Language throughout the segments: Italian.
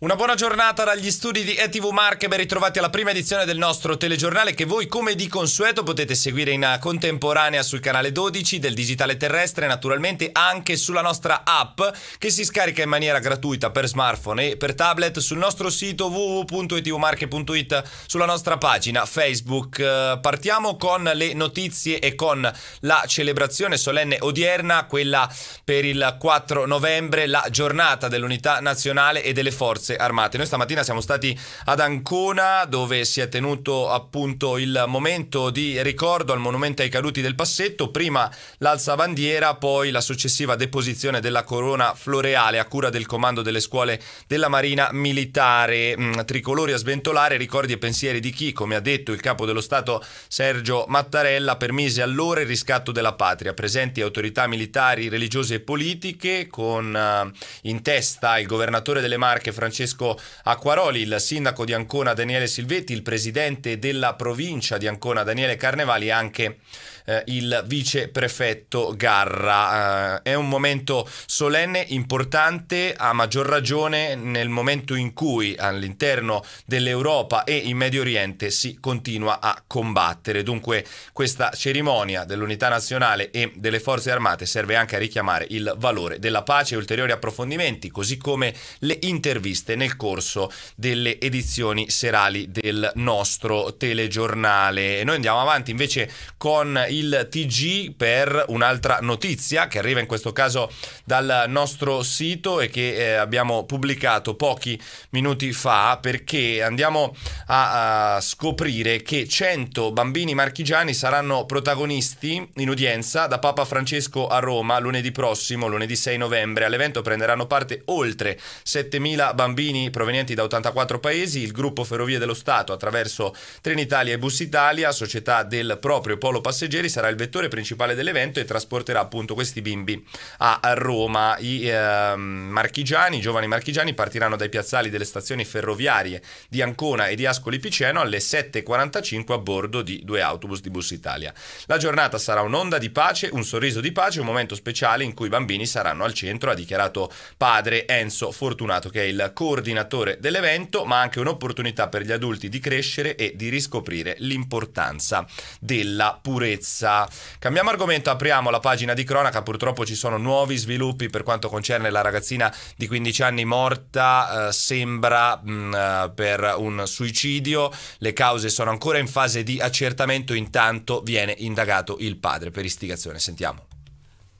Una buona giornata dagli studi di ETV Marche, ben ritrovati alla prima edizione del nostro telegiornale che voi come di consueto potete seguire in contemporanea sul canale 12 del Digitale Terrestre e naturalmente anche sulla nostra app che si scarica in maniera gratuita per smartphone e per tablet sul nostro sito www.etvmarche.it sulla nostra pagina Facebook. Eh, partiamo con le notizie e con la celebrazione solenne odierna, quella per il 4 novembre, la giornata dell'unità nazionale e delle forze forze armate. Noi stamattina siamo stati ad Ancona dove si è tenuto appunto il momento di ricordo al monumento ai caduti del Passetto, prima l'alzabandiera, poi la successiva deposizione della corona floreale a cura del comando delle scuole della Marina Militare. Mm, tricolori a sventolare, ricordi e pensieri di chi, come ha detto il capo dello Stato Sergio Mattarella, permise allora il riscatto della patria. Presenti autorità militari, religiose e politiche, con eh, in testa il governatore delle Marche Francesco Francesco Acquaroli, il sindaco di Ancona Daniele Silvetti, il presidente della provincia di Ancona Daniele Carnevali e anche eh, il vice prefetto Garra. Eh, è un momento solenne, importante, a maggior ragione nel momento in cui all'interno dell'Europa e in Medio Oriente si continua a combattere. Dunque questa cerimonia dell'unità nazionale e delle forze armate serve anche a richiamare il valore della pace e ulteriori approfondimenti, così come le interviste interviste nel corso delle edizioni serali del nostro telegiornale. Noi andiamo avanti invece con il TG per un'altra notizia che arriva in questo caso dal nostro sito e che eh, abbiamo pubblicato pochi minuti fa perché andiamo a, a scoprire che 100 bambini marchigiani saranno protagonisti in udienza da Papa Francesco a Roma lunedì prossimo, lunedì 6 novembre. All'evento prenderanno parte oltre 7.000 bambini bambini provenienti da 84 paesi, il gruppo Ferrovie dello Stato attraverso Trenitalia e Bus Italia, società del proprio polo passeggeri, sarà il vettore principale dell'evento e trasporterà appunto questi bimbi a Roma. I eh, marchigiani, i giovani marchigiani partiranno dai piazzali delle stazioni ferroviarie di Ancona e di Ascoli Piceno alle 7.45 a bordo di due autobus di Bus Italia. La giornata sarà un'onda di pace, un sorriso di pace, un momento speciale in cui i bambini saranno al centro, ha dichiarato padre Enzo Fortunato che è il co coordinatore dell'evento, ma anche un'opportunità per gli adulti di crescere e di riscoprire l'importanza della purezza. Cambiamo argomento, apriamo la pagina di cronaca, purtroppo ci sono nuovi sviluppi per quanto concerne la ragazzina di 15 anni morta, eh, sembra mh, mm, eh, per un suicidio, le cause sono ancora in fase di accertamento, intanto viene indagato il padre per istigazione, sentiamo.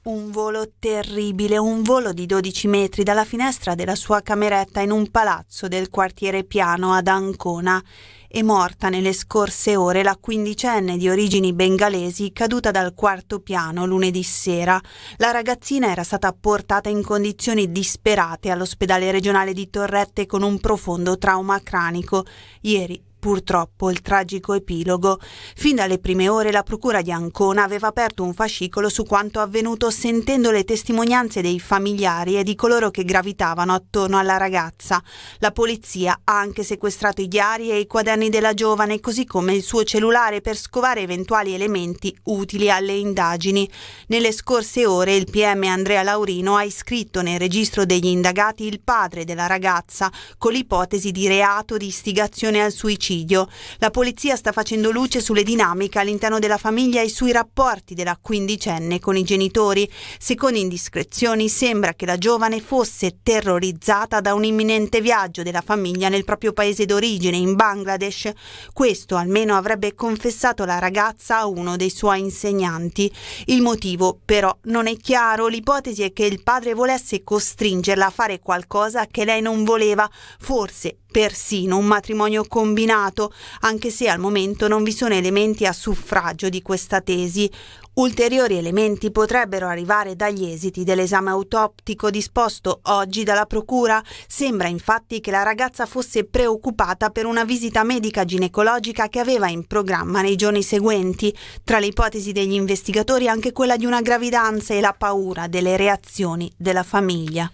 Un volo terribile, un volo di 12 metri dalla finestra della sua cameretta in un palazzo del quartiere piano ad Ancona. È morta nelle scorse ore la quindicenne di origini bengalesi caduta dal quarto piano lunedì sera. La ragazzina era stata portata in condizioni disperate all'ospedale regionale di Torrette con un profondo trauma cranico. Ieri Purtroppo il tragico epilogo. Fin dalle prime ore la Procura di Ancona aveva aperto un fascicolo su quanto avvenuto sentendo le testimonianze dei familiari e di coloro che gravitavano attorno alla ragazza. La polizia ha anche sequestrato i diari e i quaderni della giovane, così come il suo cellulare per scovare eventuali elementi utili alle indagini. Nelle scorse ore il PM Andrea Laurino ha iscritto nel registro degli indagati il padre della ragazza con l'ipotesi di reato di istigazione al suicidio omicidio. La polizia sta facendo luce sulle dinamiche all'interno della famiglia e sui rapporti della quindicenne con i genitori. Secondo indiscrezioni sembra che la giovane fosse terrorizzata da un imminente viaggio della famiglia nel proprio paese d'origine, in Bangladesh. Questo almeno avrebbe confessato la ragazza a uno dei suoi insegnanti. Il motivo però non è chiaro. L'ipotesi è che il padre volesse costringerla a fare qualcosa che lei non voleva, forse persino un matrimonio combinato, anche se al momento non vi sono elementi a suffragio di questa tesi. Ulteriori elementi potrebbero arrivare dagli esiti dell'esame autoptico disposto oggi dalla Procura. Sembra infatti che la ragazza fosse preoccupata per una visita medica ginecologica che aveva in programma nei giorni seguenti. Tra le ipotesi degli investigatori anche quella di una gravidanza e la paura delle reazioni della famiglia.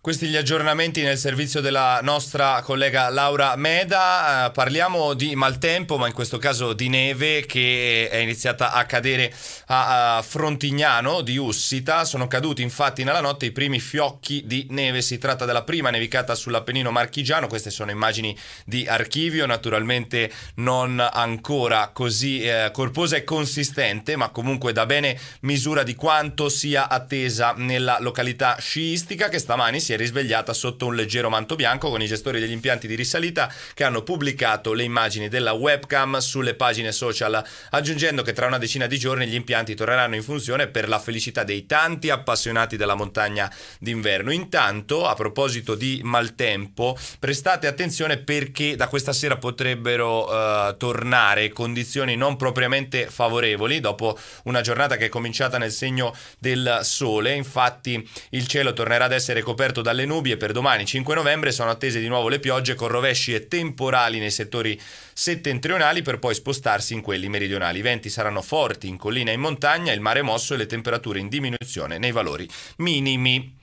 Questi gli aggiornamenti nel servizio della nostra collega Laura Meda. Eh, parliamo di maltempo, ma in questo caso di neve che è iniziata a cadere a, Frontignano di Ussita. Sono caduti infatti nella notte i primi fiocchi di neve. Si tratta della prima nevicata sull'Appennino marchigiano. Queste sono immagini di archivio, naturalmente non ancora così eh, corposa e consistente, ma comunque da bene misura di quanto sia attesa nella località sciistica che stamani si si è risvegliata sotto un leggero manto bianco con i gestori degli impianti di risalita che hanno pubblicato le immagini della webcam sulle pagine social, aggiungendo che tra una decina di giorni gli impianti torneranno in funzione per la felicità dei tanti appassionati della montagna d'inverno. Intanto, a proposito di maltempo, prestate attenzione perché da questa sera potrebbero eh, tornare condizioni non propriamente favorevoli dopo una giornata che è cominciata nel segno del sole. Infatti, il cielo tornerà ad essere coperto coperto dalle nubi e per domani 5 novembre sono attese di nuovo le piogge con rovesci e temporali nei settori settentrionali per poi spostarsi in quelli meridionali. I venti saranno forti in collina e in montagna, il mare mosso e le temperature in diminuzione nei valori minimi.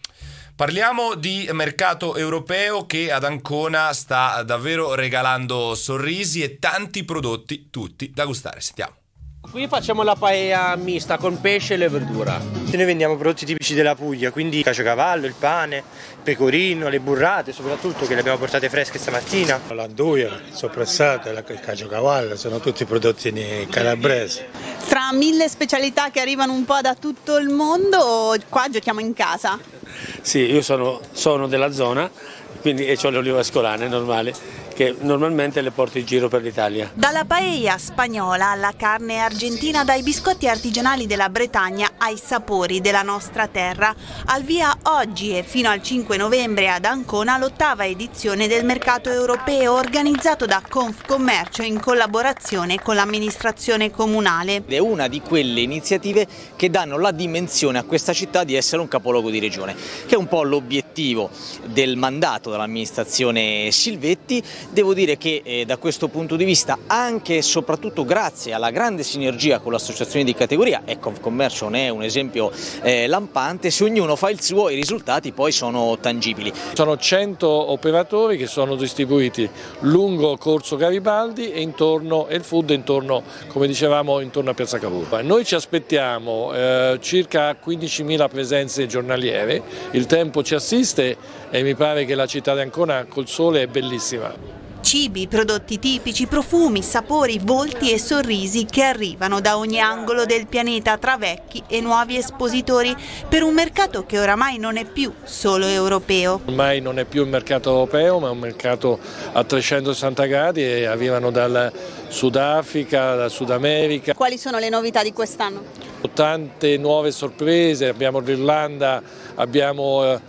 Parliamo di mercato europeo che ad Ancona sta davvero regalando sorrisi e tanti prodotti tutti da gustare. Sentiamo. Qui facciamo la paella mista con pesce e le verdura. Noi vendiamo prodotti tipici della Puglia, quindi il caciocavallo, il pane, il pecorino, le burrate soprattutto che le abbiamo portate fresche stamattina. L'anduia, il soprassato, il caciocavallo, sono tutti prodotti calabresi. Tra mille specialità che arrivano un po' da tutto il mondo, qua giochiamo in casa. Sì, io sono, sono della zona quindi, e ho le olive ascolane, normale che normalmente le porto in giro per l'Italia. Dalla paella spagnola alla carne argentina, dai biscotti artigianali della Bretagna ai sapori della nostra terra, al via oggi e fino al 5 novembre ad Ancona l'ottava edizione del mercato europeo organizzato da Confcommercio in collaborazione con l'amministrazione comunale. È una di quelle iniziative che danno la dimensione a questa città di essere un capoluogo di regione, che è un po' l'obiettivo del mandato dell'amministrazione Silvetti Devo dire che eh, da questo punto di vista, anche e soprattutto grazie alla grande sinergia con l'associazione di categoria, e Confcommercio ne è un esempio eh, lampante, se ognuno fa il suo i risultati poi sono tangibili. Sono 100 operatori che sono distribuiti lungo Corso Garibaldi e, intorno, e il food intorno, come dicevamo, intorno a Piazza Cavour. Noi ci aspettiamo eh, circa 15.000 presenze giornaliere, il tempo ci assiste e mi pare che la città di Ancona col sole è bellissima cibi, prodotti tipici, profumi, sapori, volti e sorrisi che arrivano da ogni angolo del pianeta tra vecchi e nuovi espositori per un mercato che oramai non è più solo europeo. Ormai non è più il mercato europeo ma è un mercato a 360 gradi e arrivano dal Sudafrica, dal Sud America. Quali sono le novità di quest'anno? Tante nuove sorprese, abbiamo l'Irlanda, abbiamo eh,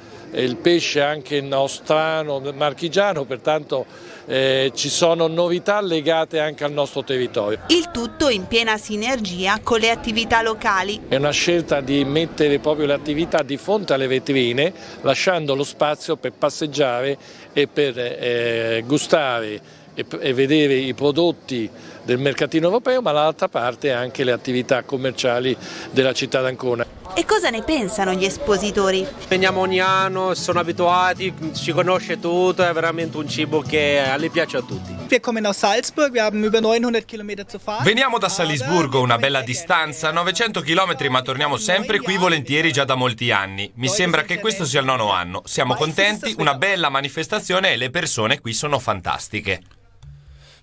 il pesce anche nostrano, marchigiano, pertanto eh, ci sono novità legate anche al nostro territorio. Il tutto in piena sinergia con le attività locali. È una scelta di mettere proprio le attività di fronte alle vetrine, lasciando lo spazio per passeggiare e per eh, gustare e, vedere i prodotti del mercatino europeo, ma dall'altra parte anche le attività commerciali della città d'Ancona. E cosa ne pensano gli espositori? Veniamo ogni anno, sono abituati, ci conosce tutto, è veramente un cibo che alle piace a tutti. Veniamo da Salisburgo, una bella distanza, 900 km, ma torniamo sempre qui volentieri già da molti anni. Mi sembra che questo sia il nono anno. Siamo contenti, una bella manifestazione e le persone qui sono fantastiche.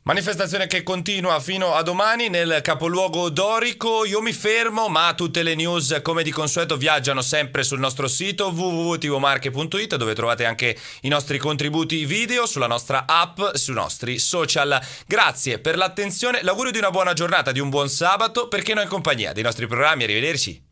Manifestazione che continua fino a domani nel capoluogo dorico. Io mi fermo, ma tutte le news come di consueto viaggiano sempre sul nostro sito www.tvomarche.it dove trovate anche i nostri contributi video sulla nostra app, sui nostri social. Grazie per l'attenzione, l'augurio di una buona giornata, di un buon sabato, perché noi in compagnia dei nostri programmi. Arrivederci.